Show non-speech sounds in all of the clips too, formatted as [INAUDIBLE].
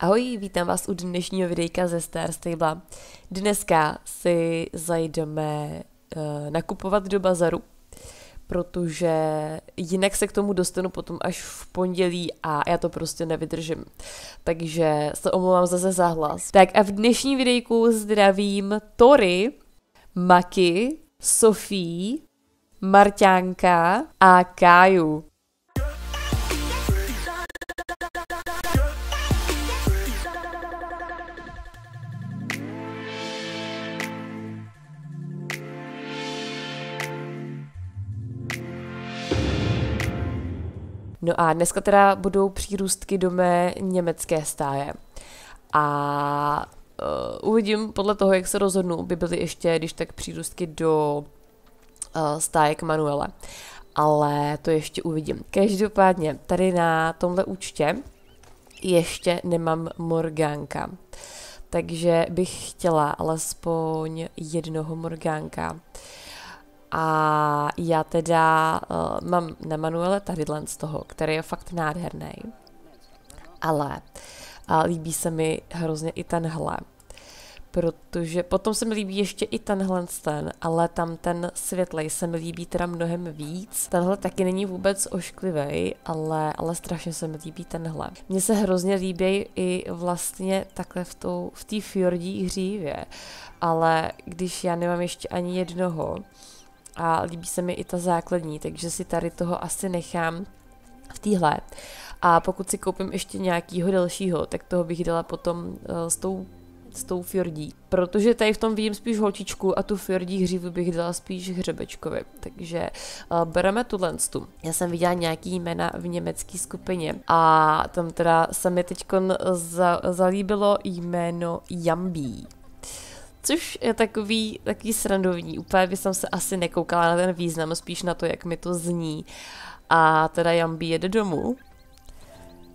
Ahoj, vítám vás u dnešního videjka ze Star Stable. Dneska si zajdeme uh, nakupovat do bazaru, protože jinak se k tomu dostanu potom až v pondělí a já to prostě nevydržím. Takže se omlouvám zase za hlas. Tak a v dnešním videjku zdravím Tory, Maki, Sofí, Marťánka a Káju. No a dneska teda budou přírůstky do mé německé stáje. A uh, uvidím podle toho, jak se rozhodnu, by byly ještě, když tak přírůstky do uh, k Manuele. Ale to ještě uvidím. Každopádně, tady na tomhle účtě ještě nemám Morgánka. Takže bych chtěla alespoň jednoho Morgánka. A já teda uh, mám na Manuele tadyhle z toho, který je fakt nádherný. Ale uh, líbí se mi hrozně i tenhle. Protože potom se mi líbí ještě i tenhle ten, ale tam ten světlej se mi líbí teda mnohem víc. Tenhle taky není vůbec ošklivý, ale, ale strašně se mi líbí tenhle. Mně se hrozně líbí i vlastně takhle v té v fjordí hřívě, ale když já nemám ještě ani jednoho, a líbí se mi i ta základní, takže si tady toho asi nechám v téhle. A pokud si koupím ještě nějakýho dalšího, tak toho bych dala potom uh, s tou s tou Fjordí, protože tady v tom vidím spíš holčičku a tu Fjordí hřívu bych dala spíš hřebečkovi, takže uh, bereme tu lenstu. Já jsem viděla nějaký jména v německé skupině a tam teda se mi teď za, zalíbilo jméno Jambí. Což je takový, takový srandovní. Úplně by jsem se asi nekoukala na ten význam, spíš na to, jak mi to zní. A teda Jambi jede domů.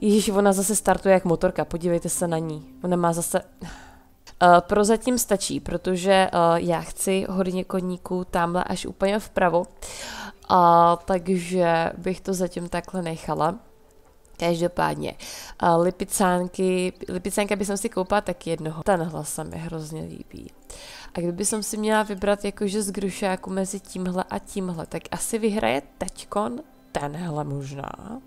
Ježíš, ona zase startuje jak motorka, podívejte se na ní. Ona má zase... Uh, prozatím stačí, protože uh, já chci hodně koníků tamhle až úplně vpravo, uh, takže bych to zatím takhle nechala. Každopádně, uh, lipicánky, lipicánka bych si koupila tak jednoho. Ten hlas se mi hrozně líbí. A kdyby jsem si měla vybrat jakože z grušáku mezi tímhle a tímhle, tak asi vyhraje teďkon tenhle možná.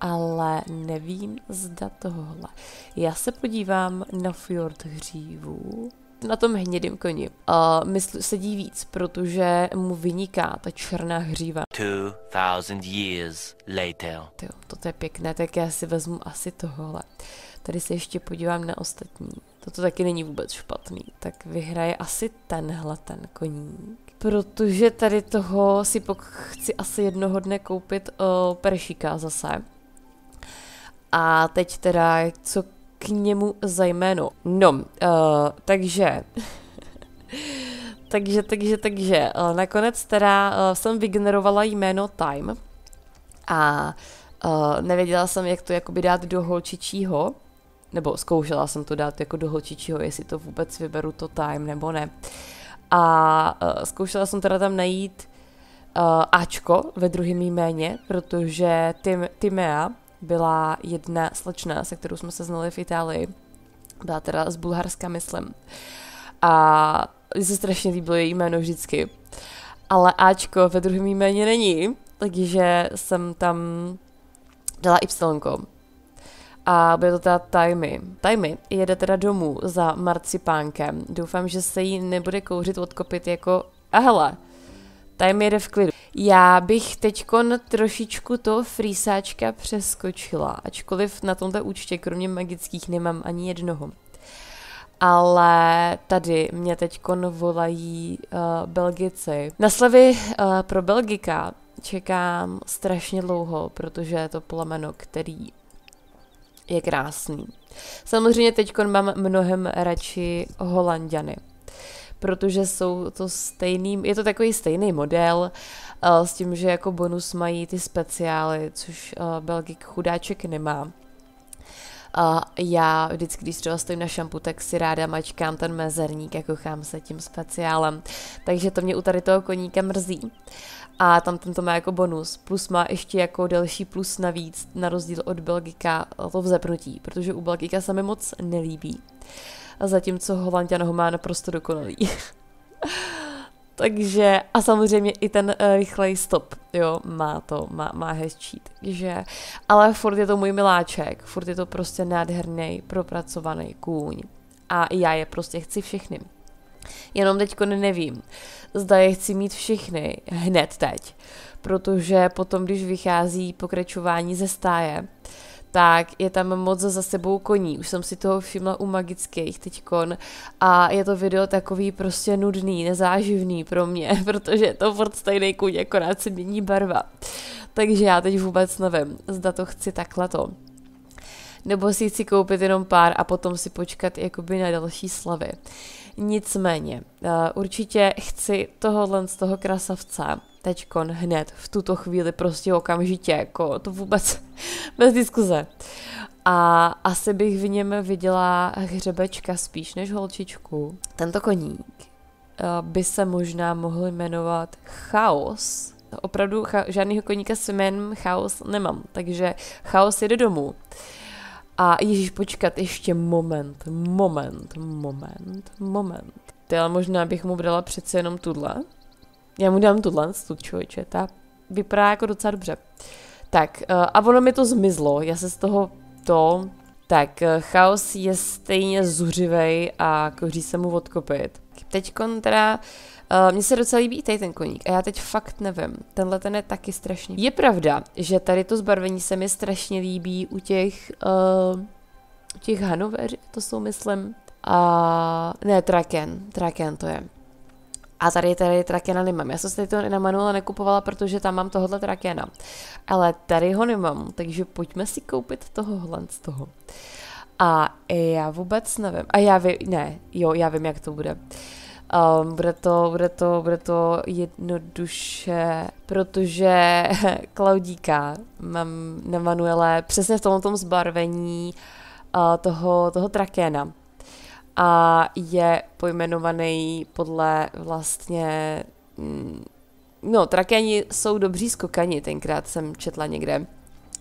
Ale nevím, zda tohle. Já se podívám na Fjord hřívů na tom hnědém koni uh, mysl, sedí víc, protože mu vyniká ta černá hříva. years later. Ty, to je pěkné, tak já si vezmu asi tohle. Tady se ještě podívám na ostatní. Toto taky není vůbec špatný. Tak vyhraje asi tenhle ten koník. Protože tady toho si pok- chci asi jednoho dne koupit uh, eh, peršíka zase. A teď teda, co k němu za jméno. No, uh, takže... [LAUGHS] takže, takže, takže, uh, nakonec teda uh, jsem vygenerovala jméno Time a uh, nevěděla jsem, jak to jakoby dát do holčičího, nebo zkoušela jsem to dát jako do holčičího, jestli to vůbec vyberu to Time nebo ne. A uh, zkoušela jsem teda tam najít uh, Ačko ve druhém jméně, protože Tim, Timea, byla jedna slečna, se kterou jsme se znali v Itálii. Byla teda z Bulharska, myslím. A mi se strašně líbilo její jméno vždycky. Ale Ačko ve druhém jméně není, takže jsem tam dala Y. A bude to teda Tajmy. Tajmy jede teda domů za marcipánkem. Doufám, že se jí nebude kouřit odkopit jako a hele, Tajmy jede v klidu. Já bych teď trošičku to frýsáčka přeskočila, ačkoliv na tomto účtě kromě magických nemám ani jednoho. Ale tady mě teď volají uh, Belgici. Na slavy uh, eh, pro Belgika čekám strašně dlouho, protože je to plameno, který je krásný. Samozřejmě teď mám mnohem radši Holandiany protože jsou to stejný, je to takový stejný model eh, s tím, že jako bonus mají ty speciály, což eh, Belgik chudáček nemá. A já vždycky, když třeba stojím na šampu, tak si ráda mačkám ten mezerník a kochám se tím speciálem. Takže to mě u tady toho koníka mrzí. A tam tento má jako bonus. Plus má ještě jako delší plus navíc, na rozdíl od Belgika, to vzepnutí, protože u Belgika se mi moc nelíbí. Uh, a zatímco Holandian ho má naprosto dokonalý. [LAUGHS] Takže a samozřejmě i ten uh, rychlej stop, jo, má to, má, má hezčí, takže, ale furt je to můj miláček, furt je to prostě nádherný, propracovaný kůň a já je prostě chci všechny. Jenom teďko nevím, zda je chci mít všechny hned teď, protože potom, když vychází pokračování ze stáje, tak je tam moc za sebou koní. Už jsem si toho všimla u magických teďkon a je to video takový prostě nudný, nezáživný pro mě, [LAUGHS] protože je to furt stejný kůň, akorát se mění barva. Takže já teď vůbec nevím, zda to chci takhle to nebo si chci koupit jenom pár a potom si počkat jakoby na další slavy. Nicméně, eh, určitě chci tohohle z toho krasavce, teďkon, hned, v tuto chvíli, prostě okamžitě, jako to vůbec [LAUGHS] bez diskuze. A asi bych v něm viděla hřebečka spíš než holčičku. Tento koník eh, by se možná mohl jmenovat Chaos. Opravdu cha- žádného koníka s jménem Chaos nemám, takže Chaos jede domů. A ježíš, počkat, ještě moment, moment, moment, moment. ale možná bych mu dala přece jenom tuhle. Já mu dám tuhle, tu člověče, ta vypadá jako docela dobře. Tak, eh, a ono mi to zmizlo, já se z toho to... Tak, eh, chaos je stejně zuřivej a koří se mu odkopit. Teď teda, uh, mně se docela líbí tady ten koník a já teď fakt nevím, tenhle ten je taky strašně. Je pravda, že tady to zbarvení se mi strašně líbí u těch, uh, u těch Hanover, to jsou myslím, a uh, ne, Traken, Traken to je. A tady, tady trakena nemám. Já jsem si to na Manuela nekupovala, protože tam mám tohohle trakena. Ale tady ho nemám, takže pojďme si koupit tohohle z toho. A já vůbec nevím. A já vím, ne, jo, já vím, jak to bude. Um, bude, to, bude, to, bude to jednoduše, protože [LAUGHS] Klaudíka mám na Manuele přesně v tom zbarvení uh, toho, toho trakéna a je pojmenovaný podle vlastně... Mm, no, trakéni jsou dobří skokani, tenkrát jsem četla někde.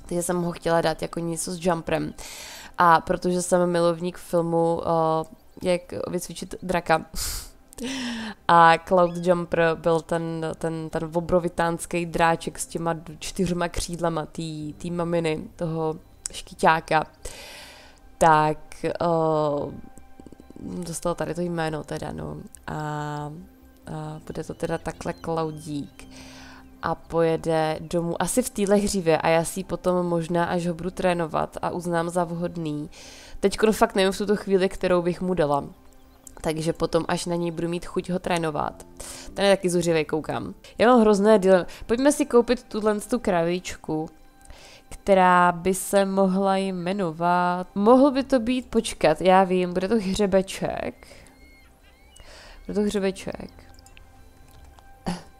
Takže jsem ho chtěla dát jako něco s jumprem. A protože jsem milovník filmu uh, Jak vycvičit draka, [LAUGHS] a Cloud Jumper byl ten, ten, ten obrovitánský dráček s těma čtyřma křídlama té maminy, toho škyťáka. Tak uh, dostal tady to jméno teda, no. A, a bude to teda takhle Klaudík a pojede domů asi v téhle hřivě a já si potom možná, až ho budu trénovat a uznám za vhodný. Teď fakt nevím v tuto chvíli, kterou bych mu dala. Takže potom, až na něj budu mít chuť ho trénovat. Ten je taky zuřivý, koukám. Já mám hrozné dilema. Pojďme si koupit tuhle tu kravičku která by se mohla jmenovat... Mohl by to být, počkat, já vím, bude to hřebeček. Bude to hřebeček.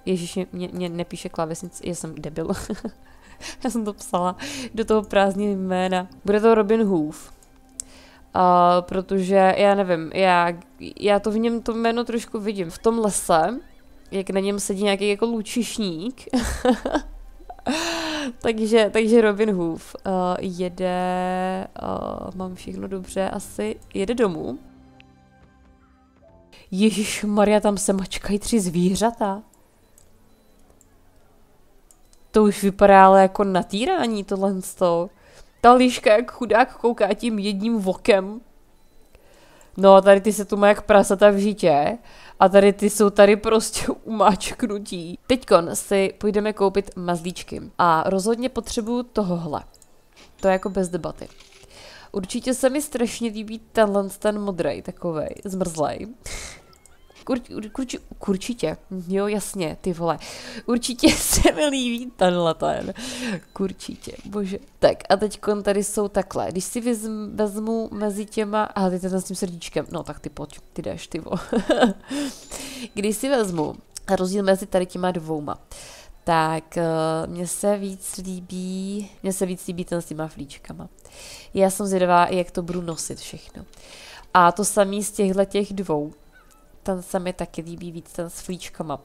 Ježíš, mě, mě nepíše klávesnic, já jsem debil. [LAUGHS] já jsem to psala do toho prázdní jména. Bude to Robin Hoof. Uh, protože já nevím, já, já to v něm to jméno trošku vidím. V tom lese, jak na něm sedí nějaký jako lučišník, [LAUGHS] takže, takže Robin Hoof uh, eh, jede, uh, mám všechno dobře, asi jede domů. Ježíš Maria, tam se mačkají tři zvířata. To už vypadá ale jako natýrání tohle z toho. Ta líška jak chudák kouká tím jedním vokem No a tady ty se tu má jak prasata v žitě a tady ty jsou tady prostě [LAUGHS] umáčknutí. Teďkon si půjdeme koupit mazlíčky a rozhodně potřebuju tohohle. To je jako bez debaty. Určitě se mi strašně líbí tenhle ten modrý, takovej, zmrzlej. Kur, kur, kur, určitě, jo, jasně, ty vole. Určitě [LAUGHS] se mi líbí tenhle ten. Určitě, bože. Tak a teď tady jsou takhle. Když si vezmu, vezmu mezi těma, a ty ten s tím srdíčkem, no tak ty pojď, ty jdeš, ty vole. [LAUGHS] Když si vezmu rozdíl mezi tady těma dvouma, tak eh, mně se víc líbí, mně se víc líbí ten s těma flíčkama. Já jsem zvědavá, jak to budu nosit všechno. A to samé z těchto těch dvou ten se mi taky líbí víc, ten s flíčkama.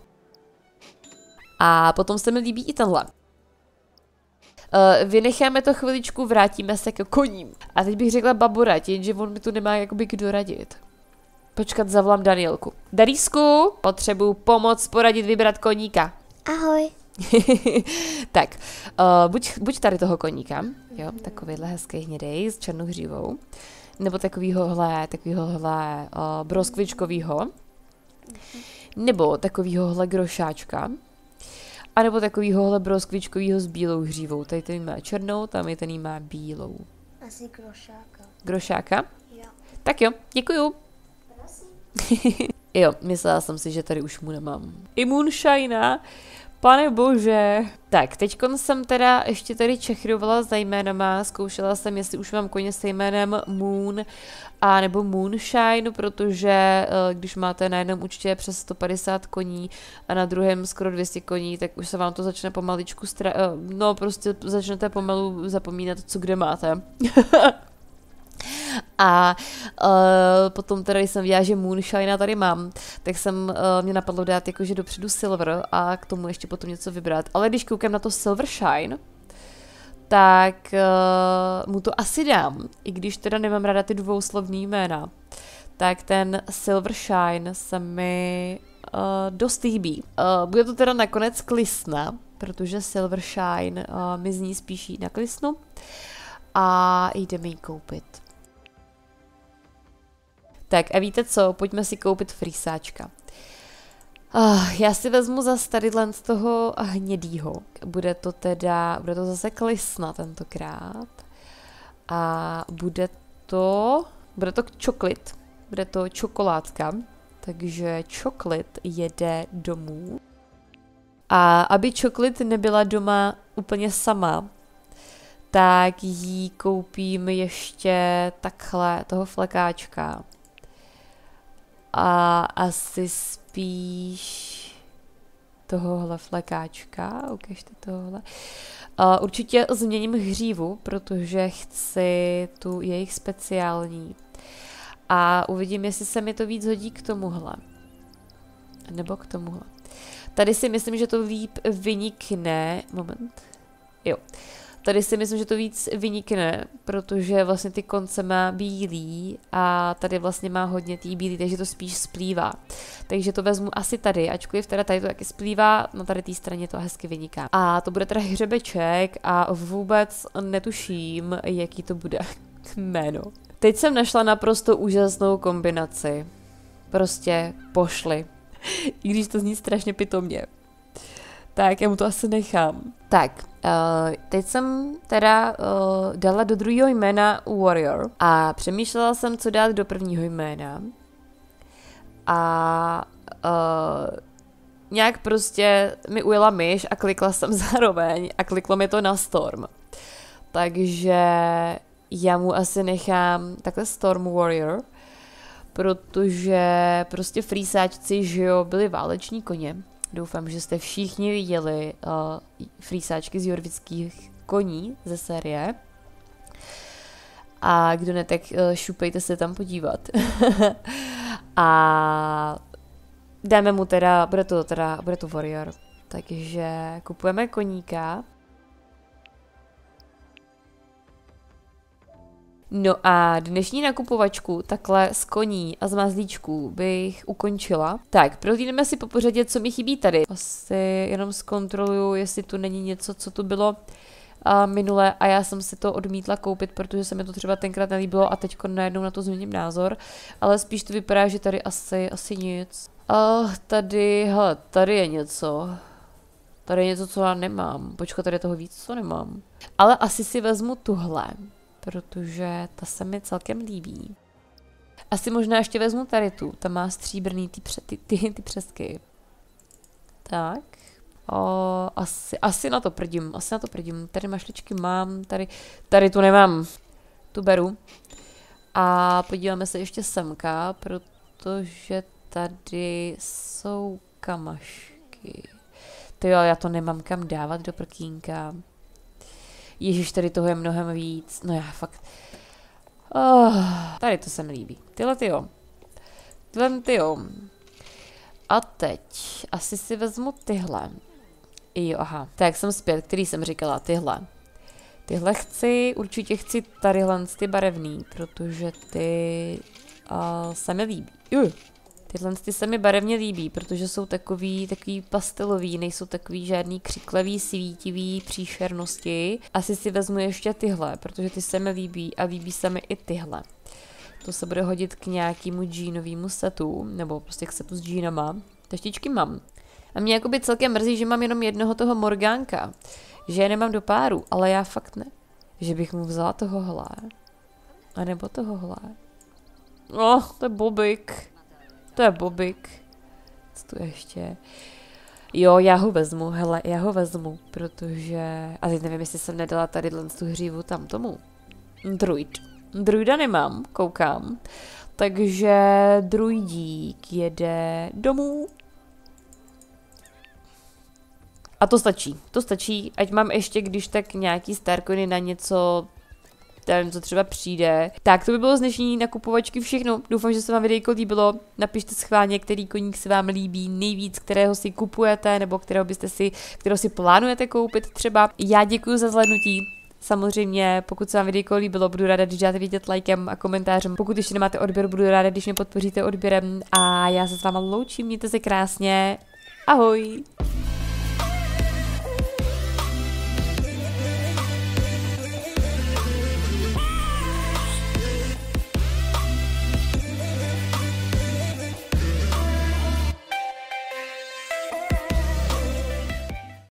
A potom se mi líbí i tenhle. Uh, vynecháme to chviličku, vrátíme se k koním. A teď bych řekla baborať, jenže on mi tu nemá jakoby kdo radit. Počkat, zavolám Danielku. Darísku, potřebuju pomoc poradit vybrat koníka. Ahoj. [LAUGHS] tak, uh, buď, buď tady toho koníka, jo, takovýhle hezký hnědej s černou hřívou, nebo takovýhohle, takovýhohle uh, broskvičkovýho, nebo takovýhohle grošáčka, anebo takovýhohle broskvičkovýho s bílou hřívou. Tady ten má černou, tam je ten má bílou. Asi grošáka. Grošáka? Jo. Tak jo, děkuju. Prosím. [LAUGHS] jo, myslela jsem si, že tady už mu nemám. I Pane bože. Tak, teď jsem teda ještě tady čechrovala za jménama, zkoušela jsem, jestli už mám koně se jménem Moon a nebo Moonshine, protože eh, když máte na jednom účtě přes 150 koní a na druhém skoro 200 koní, tak už se vám to začne pomaličku, stra- eh, no prostě začnete pomalu zapomínat, co kde máte. [LAUGHS] A uh, potom teda, když jsem viděla, že Moonshine tady mám, tak jsem, uh, mě napadlo dát jakože dopředu Silver a k tomu ještě potom něco vybrat. Ale když koukám na to Silver Shine, tak uh, mu to asi dám, i když teda nemám ráda ty slovní jména. Tak ten Shine se mi uh, dost líbí. Uh, bude to teda nakonec klisna, protože Shine uh, mi zní spíš na klisnu a mi ji koupit. Tak a víte co, pojďme si koupit frýsáčka. Oh, ah, já si vezmu za tady z toho ah, hnědýho. Bude to teda, bude to zase klisna tentokrát. A bude to, bude to čoklit. Bude to čokoládka. Takže čoklit jede domů. A aby čoklit nebyla doma úplně sama, tak jí koupím ještě takhle toho flekáčka a asi spíš tohohle flekáčka, ukažte tohle. A určitě změním hřívu, protože chci tu jejich speciální. A uvidím, jestli se mi to víc hodí k tomuhle. Nebo k tomuhle. Tady si myslím, že to líp vynikne. Moment. Jo. Tady si myslím, že to víc vynikne, protože vlastně ty konce má bílý a tady vlastně má hodně tý bílý, takže to spíš splývá. Takže to vezmu asi tady, ačkoliv teda tady to taky splývá, na tady té straně to hezky vyniká. A to bude teda hřebeček a vůbec netuším, jaký to bude [LAUGHS] jméno. Teď jsem našla naprosto úžasnou kombinaci. Prostě pošli. [LAUGHS] I když to zní strašně pitomně tak já mu to asi nechám. Tak, Uh, teď jsem teda uh, dala do druhého jména Warrior a přemýšlela jsem, co dát do prvního jména. A uh, nějak prostě mi ujela myš a klikla jsem [LAUGHS] zároveň a kliklo mi to na Storm. Takže já mu asi nechám takhle Storm Warrior, protože prostě frýsáčci, že jo, byli váleční koně Doufám, že jste všichni viděli uh, frýsáčky z jorvických koní ze série. A kdo ne, tak uh, šupejte se tam podívat. [LAUGHS] a dáme mu teda, bude to teda, bude to warrior. Takže kupujeme koníka, No a dnešní nakupovačku takhle z koní a z mazlíčků bych ukončila. Tak, prohlídneme si po pořadě, co mi chybí tady. Asi jenom zkontroluju, jestli tu není něco, co tu bylo a minule a já jsem si to odmítla koupit, protože se mi to třeba tenkrát nelíbilo a teď najednou na to změním názor, ale spíš to vypadá, že tady asi, asi nic. A tady, hele, tady je něco. Tady je něco, co já nemám. Počkat, tady je toho víc, co nemám. Ale asi si vezmu tuhle protože ta se mi celkem líbí. Asi možná ještě vezmu tady tu, ta má stříbrný ty, ty, ty, ty přesky. Tak. O, asi, asi na to prdím, asi na to prdím. Tady mašličky mám, tady, tady tu nemám. Tu beru. A podíváme se ještě semka, protože tady jsou kamašky. Ty jo, já to nemám kam dávat do prkínka. Ježíš, tady toho je mnohem víc. No já fakt... Oh, tady to se mi líbí. Tyhle ty jo. Tyhle ty jo. A teď asi si vezmu tyhle. Jo, aha. Tak jsem zpět, který jsem říkala, tyhle. Tyhle chci, určitě chci tadyhle ty barevný, protože ty uh, se mi líbí. Juj. Hm. Tyhle ty se mi barevně líbí, protože jsou takový, takový pastelový, nejsou takový žádný křiklavý, svítivý příšernosti. Asi si vezmu ještě tyhle, protože ty se mi líbí a líbí se mi i tyhle. To se bude hodit k nějakému džínovému setu, nebo prostě k setu s džínama. Taštičky mám. A mě jakoby celkem mrzí, že mám jenom jednoho toho Morgánka. Že je nemám do páru, ale já fakt ne. Že bych mu vzala toho A nebo toho No, Oh, to je bobik. To je bobik. Co tu ještě? Jo, já ho vezmu, hele, já ho vezmu, protože... A teď nevím, jestli jsem nedala tady tu hřívu tam tomu. Druid. Druida nemám, koukám. Takže druidík jede domů. A to stačí, to stačí, ať mám ještě když tak nějaký starkony na něco nevíte, co třeba přijde. Tak to by bylo z dnešní nakupovačky všechno. Doufám, že se vám videjko líbilo. Napište schválně, který koník se vám líbí nejvíc, kterého si kupujete nebo kterého byste si, kterého si plánujete koupit třeba. Já děkuji za zhlednutí. Samozřejmě, pokud se vám video líbilo, budu ráda, když dáte vidět lajkem a komentářem. Pokud ještě nemáte odběr, budu ráda, když mě podpoříte odběrem. A já se s váma loučím, mějte se krásně. Ahoj!